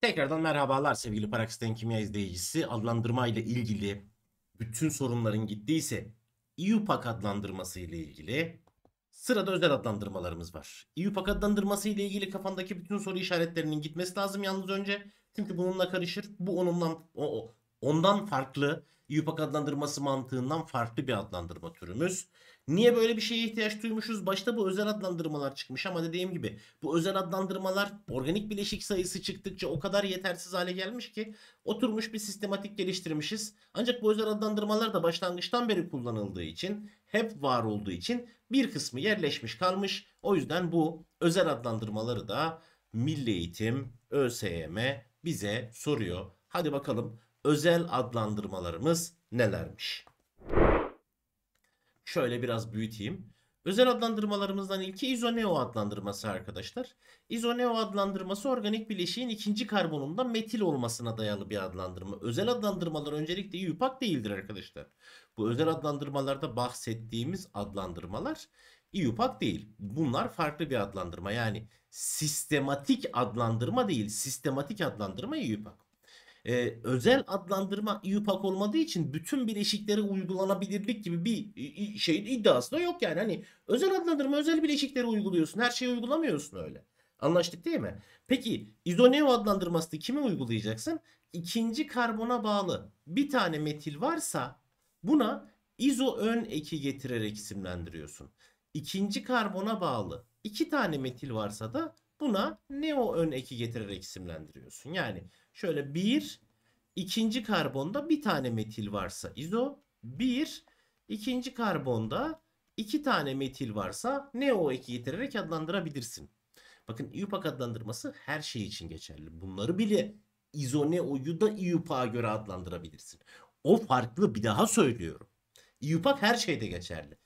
Tekrardan merhabalar sevgili Paraksiten Kimya izleyicisi. Adlandırma ile ilgili bütün sorunların gittiyse IUPAC e adlandırması ile ilgili sırada özel adlandırmalarımız var. IUPAC e adlandırması ile ilgili kafandaki bütün soru işaretlerinin gitmesi lazım yalnız önce. Çünkü bununla karışır. Bu onundan o, ondan farklı IUPAC e adlandırması mantığından farklı bir adlandırma türümüz. Niye böyle bir şeye ihtiyaç duymuşuz? Başta bu özel adlandırmalar çıkmış ama dediğim gibi bu özel adlandırmalar organik bileşik sayısı çıktıkça o kadar yetersiz hale gelmiş ki oturmuş bir sistematik geliştirmişiz. Ancak bu özel adlandırmalar da başlangıçtan beri kullanıldığı için hep var olduğu için bir kısmı yerleşmiş kalmış. O yüzden bu özel adlandırmaları da Milli Eğitim ÖSYM bize soruyor. Hadi bakalım özel adlandırmalarımız nelermiş? şöyle biraz büyüteyim. Özel adlandırmalarımızdan ilki izoneo adlandırması arkadaşlar. İzoneo adlandırması organik bileşiğin ikinci karbonunda metil olmasına dayalı bir adlandırma. Özel adlandırmalar öncelikle IUPAC değildir arkadaşlar. Bu özel adlandırmalarda bahsettiğimiz adlandırmalar IUPAC değil. Bunlar farklı bir adlandırma. Yani sistematik adlandırma değil, sistematik adlandırma IUPAC e, özel adlandırma İUPAC olmadığı için bütün bileşiklere uygulanabilirlik gibi bir şey iddiası da yok yani. Hani özel adlandırma özel bileşiklere uyguluyorsun. Her şeyi uygulamıyorsun öyle. Anlaştık değil mi? Peki izoneo adlandırmasını kime uygulayacaksın? İkinci karbona bağlı bir tane metil varsa buna izo ön eki getirerek isimlendiriyorsun. İkinci karbona bağlı iki tane metil varsa da Buna neo ön eki getirerek isimlendiriyorsun. Yani şöyle bir ikinci karbonda bir tane metil varsa izo, bir ikinci karbonda iki tane metil varsa neo eki getirerek adlandırabilirsin. Bakın IUPAC adlandırması her şey için geçerli. Bunları bile izo izoneoyu da IUPAC'a göre adlandırabilirsin. O farklı bir daha söylüyorum. IUPAC her şeyde geçerli.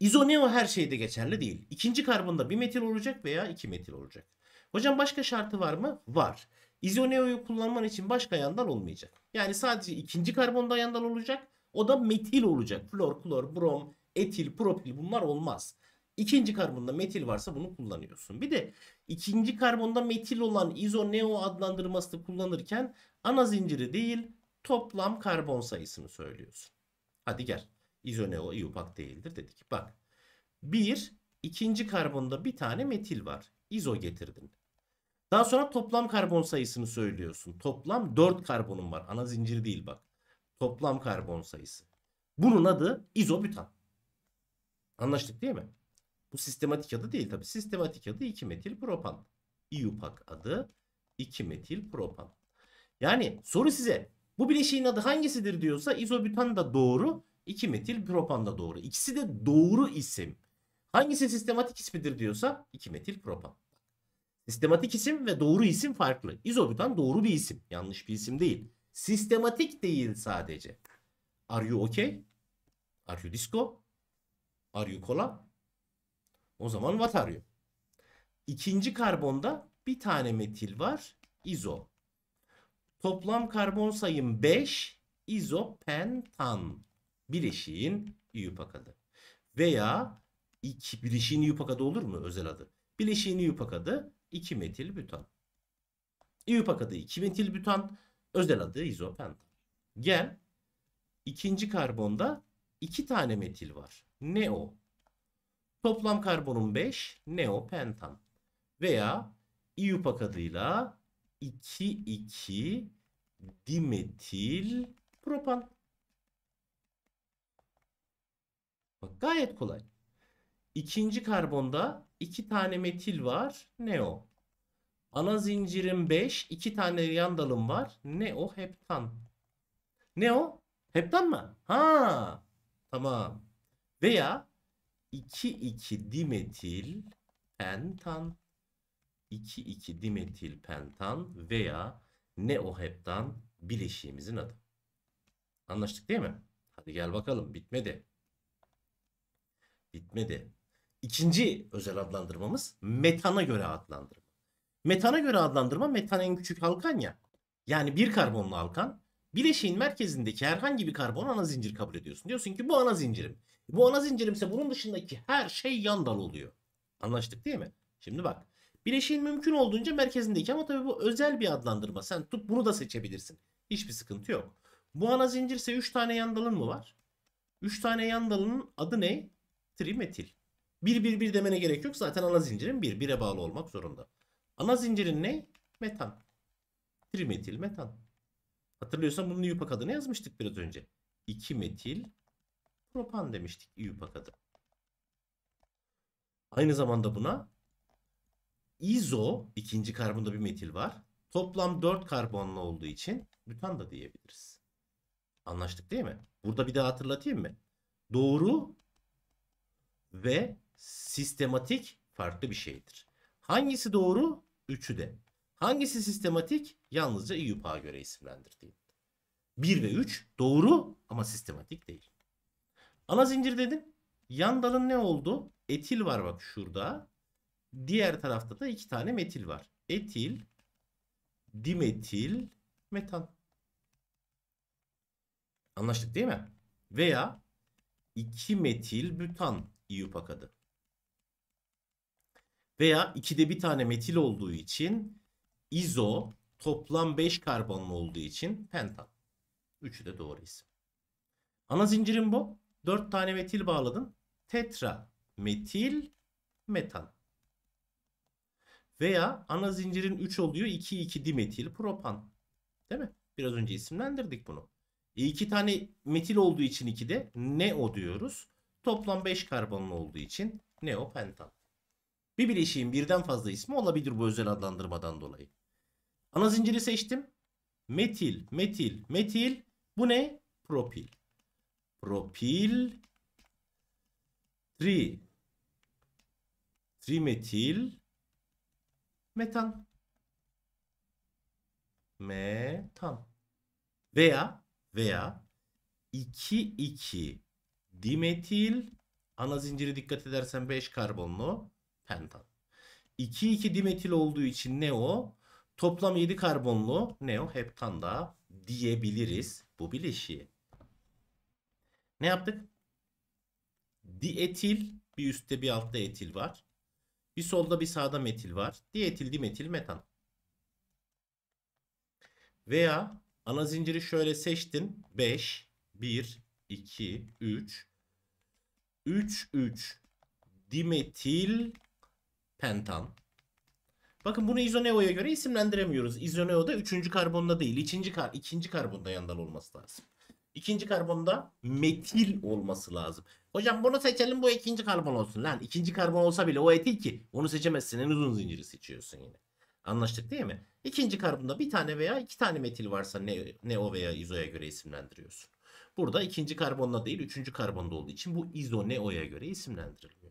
İzoneo her şeyde geçerli değil. İkinci karbonda bir metil olacak veya iki metil olacak. Hocam başka şartı var mı? Var. İzoneo'yu kullanman için başka yandan olmayacak. Yani sadece ikinci karbonda dayandan olacak. O da metil olacak. Flor, klor, brom, etil, propil bunlar olmaz. İkinci karbonda metil varsa bunu kullanıyorsun. Bir de ikinci karbonda metil olan izoneo adlandırmasını kullanırken ana zinciri değil toplam karbon sayısını söylüyorsun. Hadi gel. İzoneo iupak değildir dedik. Bak. Bir, ikinci karbonda bir tane metil var. İzo getirdin. Daha sonra toplam karbon sayısını söylüyorsun. Toplam 4 karbonun var. Ana zincir değil bak. Toplam karbon sayısı. Bunun adı izobütan. Anlaştık değil mi? Bu sistematik adı değil tabi. Sistematik adı 2 metil propan. IUPAC adı 2 metil propan. Yani soru size bu bileşiğin adı hangisidir diyorsa izobütan da doğru, 2 metil propan da doğru. İkisi de doğru isim. Hangisi sistematik ismidir diyorsa 2 metil propan. Sistematik isim ve doğru isim farklı. İzobutan doğru bir isim. Yanlış bir isim değil. Sistematik değil sadece. Are you okay? Are you disco? Are you cola? O zaman what are you? İkinci karbonda bir tane metil var. İzo. Toplam karbon sayım 5. İzopentan. Bileşiğin yupak adı. Veya iki, bileşiğin yupak adı olur mu özel adı? Bileşiğin yupak adı 2 metil butan. İUPAK adı 2 metil butan. Özel adı izopentan. Gel ikinci karbonda 2 tane metil var. Neo. Toplam karbonun 5 neopentan. Veya İUPAK adıyla 2,2 dimetil propan. Bak gayet kolay. İkinci karbonda iki tane metil var. Ne o? Ana zincirim 5, iki tane yan dalım var. Ne o? Heptan. Ne o? Heptan mı? Ha. Tamam. Veya 2 2 dimetil pentan 2 2 dimetil pentan veya ne o heptan bileşiğimizin adı. Anlaştık değil mi? Hadi gel bakalım bitmedi. Bitmedi. İkinci özel adlandırmamız metana göre adlandırma. Metana göre adlandırma metan en küçük halkan ya. Yani bir karbonlu halkan bileşiğin merkezindeki herhangi bir karbon ana zincir kabul ediyorsun. Diyorsun ki bu ana zincirim. Bu ana zincirimse bunun dışındaki her şey yan dal oluyor. Anlaştık değil mi? Şimdi bak. Bileşiğin mümkün olduğunca merkezindeki ama tabii bu özel bir adlandırma. Sen tut bunu da seçebilirsin. Hiçbir sıkıntı yok. Bu ana zincirse 3 tane yan dalın mı var? 3 tane yan dalının adı ne? Trimetil. 1 1 1 demene gerek yok. Zaten ana zincirin 1. Bir, 1'e bağlı olmak zorunda. Ana zincirin ne? Metan. Trimetil metan. Hatırlıyorsan bunun İUPAC adını yazmıştık biraz önce. 2 metil propan demiştik İUPAC adı. Aynı zamanda buna izo ikinci karbonda bir metil var. Toplam 4 karbonlu olduğu için butan da diyebiliriz. Anlaştık değil mi? Burada bir daha hatırlatayım mı? Doğru ve sistematik farklı bir şeydir. Hangisi doğru? Üçü de. Hangisi sistematik? Yalnızca İYUP'a göre isimlendirdiğim. 1 ve 3 doğru ama sistematik değil. Ana zincir dedim. Yan dalın ne oldu? Etil var bak şurada. Diğer tarafta da iki tane metil var. Etil, dimetil, metan. Anlaştık değil mi? Veya iki metil butan İYUPAK adı. Veya ikide bir tane metil olduğu için izo toplam 5 karbonlu olduğu için pentan. Üçü de doğru isim. Ana zincirim bu. 4 tane metil bağladın. Tetra metil metan. Veya ana zincirin 3 oluyor 2 2 dimetil propan. Değil mi? Biraz önce isimlendirdik bunu. E 2 tane metil olduğu için 2'de ne o diyoruz. Toplam 5 karbonlu olduğu için neopentan. Bir bileşiğin birden fazla ismi olabilir bu özel adlandırmadan dolayı. Ana zinciri seçtim. Metil, metil, metil. Bu ne? Propil. Propil. Tri. Trimetil. Metan. Metan. Veya veya 2 2 dimetil ana zinciri dikkat edersen 5 karbonlu pentan. 2-2 dimetil olduğu için ne o? Toplam 7 karbonlu neo heptan da diyebiliriz bu bileşiği. Ne yaptık? Dietil bir üstte bir altta etil var. Bir solda bir sağda metil var. Dietil dimetil metan. Veya ana zinciri şöyle seçtin. 5, 1, 2, 3. 3, 3 dimetil Pentan. Bakın bunu izoneoya göre isimlendiremiyoruz. İzoneo da 3. karbonda değil. 2. Kar ikinci karbonda yandal olması lazım. İkinci karbonda metil olması lazım. Hocam bunu seçelim bu ikinci karbon olsun. Lan ikinci karbon olsa bile o etil ki. Onu seçemezsin. En uzun zinciri seçiyorsun yine. Anlaştık değil mi? İkinci karbonda bir tane veya iki tane metil varsa ne, ne o veya izoya göre isimlendiriyorsun. Burada ikinci karbonla değil üçüncü karbonda olduğu için bu izoneo göre isimlendirilmiş.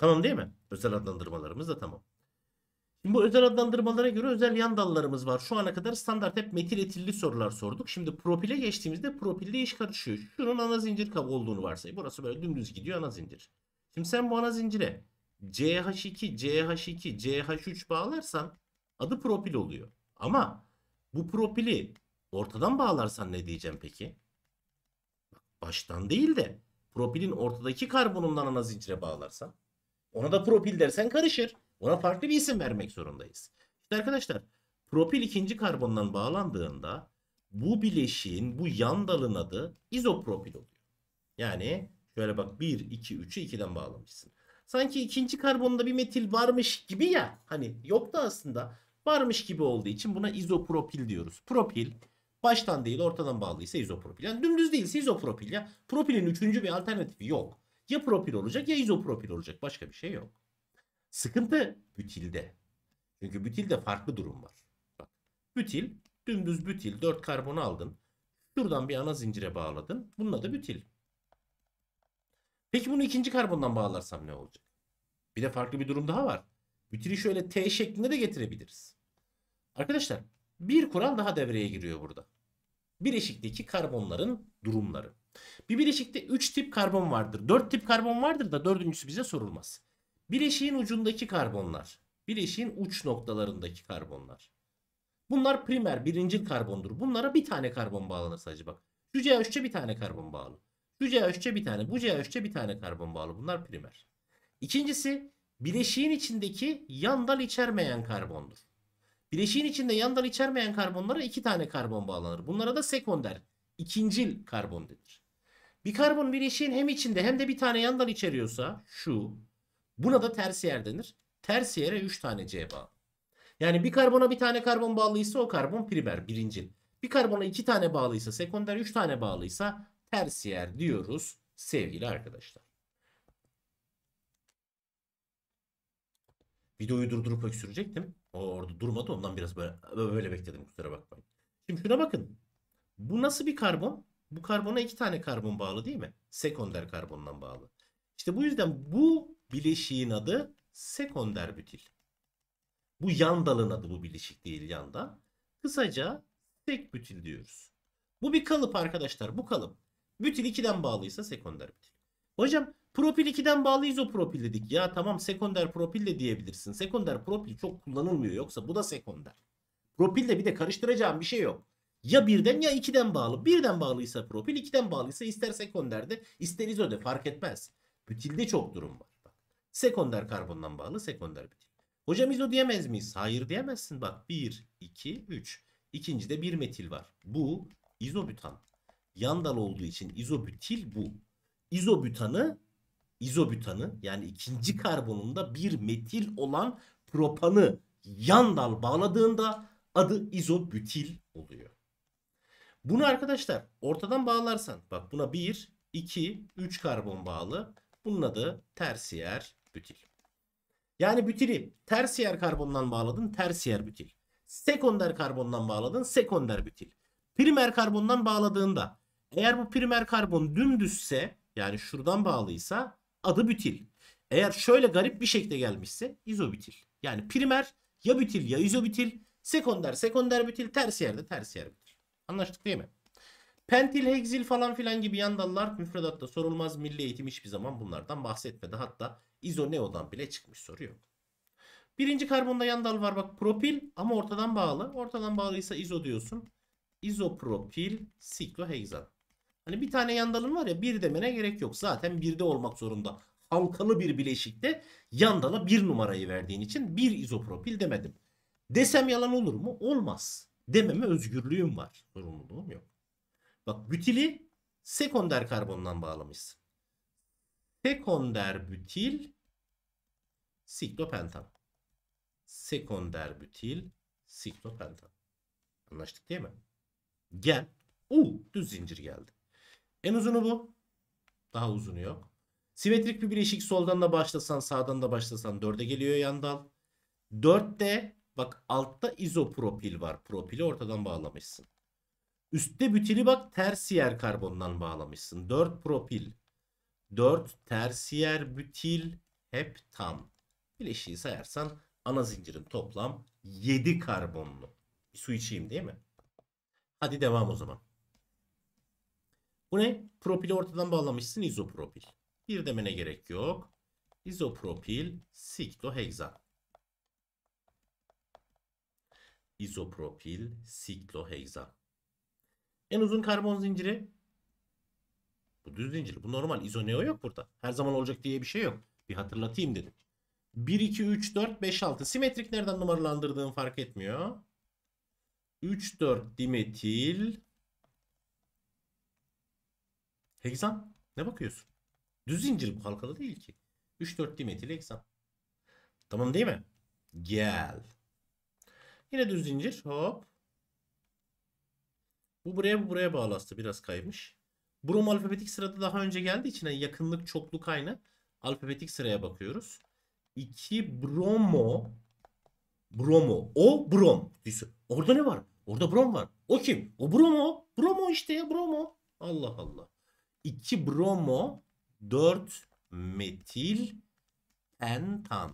Tamam değil mi? Özel adlandırmalarımız da tamam. Şimdi bu özel adlandırmalara göre özel yan dallarımız var. Şu ana kadar standart hep metil etilli sorular sorduk. Şimdi propile geçtiğimizde propilde iş karışıyor. Şunun ana zincir kabı olduğunu varsay. Burası böyle dümdüz gidiyor ana zincir. Şimdi sen bu ana zincire CH2, CH2, CH3 bağlarsan adı propil oluyor. Ama bu propili ortadan bağlarsan ne diyeceğim peki? Baştan değil de propilin ortadaki karbonundan ana zincire bağlarsan. Ona da propil dersen karışır. Ona farklı bir isim vermek zorundayız. İşte arkadaşlar propil ikinci karbondan bağlandığında bu bileşiğin bu yan dalın adı izopropil oluyor. Yani şöyle bak 1, 2, 3'ü 2'den bağlamışsın. Sanki ikinci karbonda bir metil varmış gibi ya. Hani yok da aslında varmış gibi olduğu için buna izopropil diyoruz. Propil baştan değil ortadan bağlıysa izopropil. Yani dümdüz değilse izopropil ya. Propilin üçüncü bir alternatifi yok. Ya propil olacak ya izopropil olacak. Başka bir şey yok. Sıkıntı bütilde. Çünkü bütilde farklı durum var. Bak, bütil, dümdüz bütil, 4 karbon aldın. Şuradan bir ana zincire bağladın. Bununla da bütil. Peki bunu ikinci karbondan bağlarsam ne olacak? Bir de farklı bir durum daha var. Bütili şöyle T şeklinde de getirebiliriz. Arkadaşlar bir kural daha devreye giriyor burada. Bileşikteki karbonların durumları. Bir bileşikte 3 tip karbon vardır. 4 tip karbon vardır da dördüncüsü bize sorulmaz. Bileşiğin ucundaki karbonlar. Bileşiğin uç noktalarındaki karbonlar. Bunlar primer, birincil karbondur. Bunlara bir tane karbon bağlanır sadece bak. Şu CH3'e bir tane karbon bağlı. Şu CH3'e bir tane, bu CH3'e bir tane karbon bağlı. Bunlar primer. İkincisi bileşiğin içindeki yandal içermeyen karbondur. Bileşiğin içinde yandal içermeyen karbonlara iki tane karbon bağlanır. Bunlara da sekonder, ikincil karbon denir. Bir karbon bir bileşiğin hem içinde hem de bir tane yandan içeriyorsa şu. Buna da yer denir. Tersiyere 3 tane C bağlı. Yani bir karbona bir tane karbon bağlıysa o karbon primer birincil. Bir karbona iki tane bağlıysa sekonder üç tane bağlıysa yer diyoruz sevgili arkadaşlar. Videoyu durdurup öksürecektim. O orada durmadı ondan biraz böyle, böyle bekledim kusura bakmayın. Şimdi şuna bakın. Bu nasıl bir karbon? Bu karbona iki tane karbon bağlı değil mi? Sekonder karbondan bağlı. İşte bu yüzden bu bileşiğin adı sekonder butil. Bu yan dalın adı bu bileşik değil yanda. Kısaca tek butil diyoruz. Bu bir kalıp arkadaşlar bu kalıp. Bütil 2'den bağlıysa sekonder butil. Hocam propil 2'den bağlı izopropil dedik. Ya tamam sekonder propil de diyebilirsin. Sekonder propil çok kullanılmıyor yoksa bu da sekonder. Propil de bir de karıştıracağım bir şey yok. Ya birden ya ikiden bağlı. Birden bağlıysa propil, ikiden bağlıysa ister sekonderde ister izode fark etmez. Bütilde çok durum var. Bak, sekonder karbondan bağlı sekonder bütil. Hocam izo diyemez miyiz? Hayır diyemezsin. Bak 1, 2, 3. İkincide bir metil var. Bu izobütan. Yandal olduğu için izobütil bu. İzobütanı izobütanı yani ikinci karbonunda bir metil olan propanı yan dal bağladığında adı izobütil oluyor. Bunu arkadaşlar ortadan bağlarsan bak buna 1, 2, 3 karbon bağlı. Bunun adı tersiyer bütil. Yani bütili tersiyer karbondan bağladın tersiyer bütil. Sekonder karbondan bağladın sekonder bütil. Primer karbondan bağladığında eğer bu primer karbon dümdüzse yani şuradan bağlıysa adı bütil. Eğer şöyle garip bir şekilde gelmişse izobütil. Yani primer ya bütil ya izobütil, sekonder sekonder bütil, tersiyerde tersiyer bütil. Anlaştık değil mi? Pentil, hexil falan filan gibi yan dallar müfredatta sorulmaz. Milli eğitim hiçbir zaman bunlardan bahsetmedi. Hatta izoneodan bile çıkmış soruyor. Birinci karbonda yan dal var bak propil ama ortadan bağlı. Ortadan bağlıysa izo diyorsun. İzopropil siklohexan. Hani bir tane yan dalın var ya bir demene gerek yok. Zaten birde olmak zorunda. Halkalı bir bileşikte yandala bir numarayı verdiğin için bir izopropil demedim. Desem yalan olur mu? Olmaz dememe özgürlüğüm var. Sorumluluğum yok. Bak bütili sekonder karbondan bağlamışsın. Sekonder bütil siklopentan. Sekonder bütil siklopentan. Anlaştık değil mi? Gel. U düz zincir geldi. En uzunu bu. Daha uzunu yok. Simetrik bir bileşik soldan da başlasan sağdan da başlasan 4'e geliyor yan dal. 4'te Bak altta izopropil var. Propili ortadan bağlamışsın. Üstte bütili bak tersiyer karbondan bağlamışsın. 4 propil. 4 tersiyer bütil hep tam. Bileşiği sayarsan ana zincirin toplam 7 karbonlu. Bir su içeyim değil mi? Hadi devam o zaman. Bu ne? Propili ortadan bağlamışsın izopropil. Bir demene gerek yok. İzopropil sikloheksan. izopropil sikloheksan. En uzun karbon zinciri bu düz zincir. Bu normal. İzoneo yok burada. Her zaman olacak diye bir şey yok. Bir hatırlatayım dedim. 1, 2, 3, 4, 5, 6. Simetrik nereden numaralandırdığım fark etmiyor. 3, 4 dimetil heksan. Ne bakıyorsun? Düz zincir bu halkalı değil ki. 3, 4 dimetil heksan. Tamam değil mi? Gel. Yine düz zincir. Hop. Bu buraya bu buraya bağlı Biraz kaymış. Brom alfabetik sırada daha önce geldiği için yani yakınlık çokluk aynı. Alfabetik sıraya bakıyoruz. 2 bromo bromo. O brom. Orada ne var? Orada brom var. O kim? O bromo. Bromo işte ya bromo. Allah Allah. 2 bromo 4 metil pentan.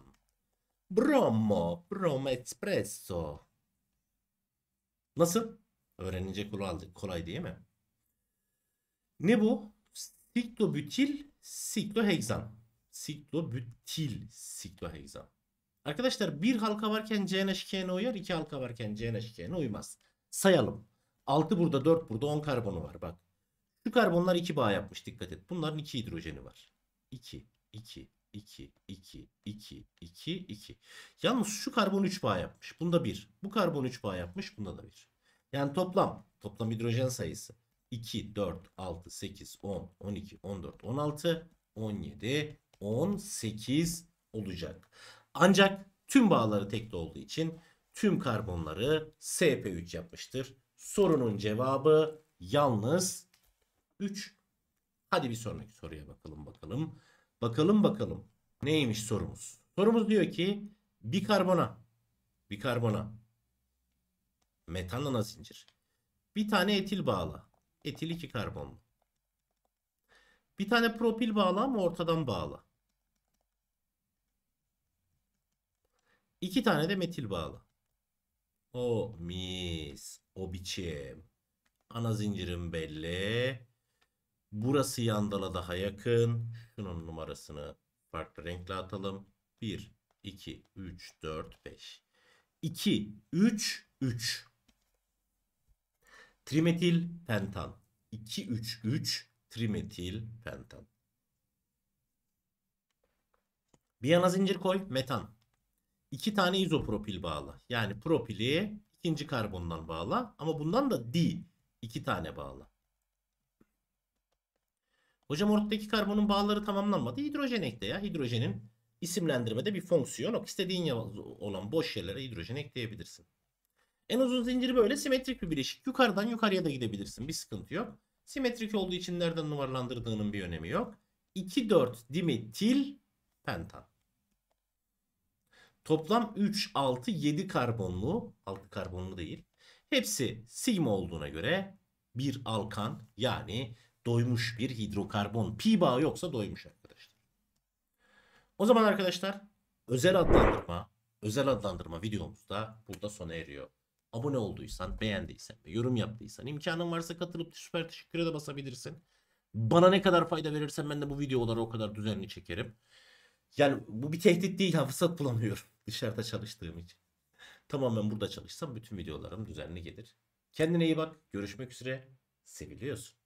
Bromo, bromo espresso. Nasıl? Öğrenince kolay, kolay değil mi? Ne bu? Siklobutil sikloheksan. Siklobutil sikloheksan. Arkadaşlar bir halka varken CNHK'ne uyar, iki halka varken CNHK'ne uymaz. Sayalım. 6 burada, 4 burada, 10 karbonu var bak. Şu karbonlar 2 bağ yapmış dikkat et. Bunların 2 hidrojeni var. 2, 2, 2, 2, 2, 2, 2. Yalnız şu karbon 3 bağ yapmış. Bunda 1. Bu karbon 3 bağ yapmış. Bunda da 1. Yani toplam toplam hidrojen sayısı 2, 4, 6, 8, 10, 12, 14, 16, 17, 18 olacak. Ancak tüm bağları tekli olduğu için tüm karbonları SP3 yapmıştır. Sorunun cevabı yalnız 3. Hadi bir sonraki soruya bakalım bakalım. Bakalım bakalım neymiş sorumuz. Sorumuz diyor ki bikarbona, bikarbona, metanla ana zincir. Bir tane etil bağla. Etil iki karbonlu. Bir tane propil bağla ama ortadan bağla. İki tane de metil bağla. O mis. O biçim. Ana zincirim belli. Burası yandala daha yakın. Şunun numarasını farklı renkle atalım. 1, 2, 3, 4, 5. 2, 3, 3. Trimetil pentan. 2, 3, 3. Trimetil pentan. Bir yana zincir koy. Metan. İki tane izopropil bağla. Yani propili ikinci karbondan bağla. Ama bundan da di iki tane bağla. Hocam ortadaki karbonun bağları tamamlanmadı. Hidrojen ekle ya. Hidrojenin isimlendirmede bir fonksiyon yok. İstediğin olan boş yerlere hidrojen ekleyebilirsin. En uzun zinciri böyle simetrik bir bileşik. Yukarıdan yukarıya da gidebilirsin. Bir sıkıntı yok. Simetrik olduğu için nereden numaralandırdığının bir önemi yok. 2-4 dimetil pentan. Toplam 3, 6, 7 karbonlu, 6 karbonlu değil. Hepsi sigma olduğuna göre bir alkan yani doymuş bir hidrokarbon. Pi bağı yoksa doymuş arkadaşlar. O zaman arkadaşlar özel adlandırma, özel adlandırma videomuz da burada sona eriyor. Abone olduysan, beğendiysen ve yorum yaptıysan, imkanın varsa katılıp süper teşekküre de basabilirsin. Bana ne kadar fayda verirsen ben de bu videoları o kadar düzenli çekerim. Yani bu bir tehdit değil, fırsat bulamıyorum dışarıda çalıştığım için. Tamamen burada çalışsam bütün videolarım düzenli gelir. Kendine iyi bak. Görüşmek üzere. Seviliyorsun.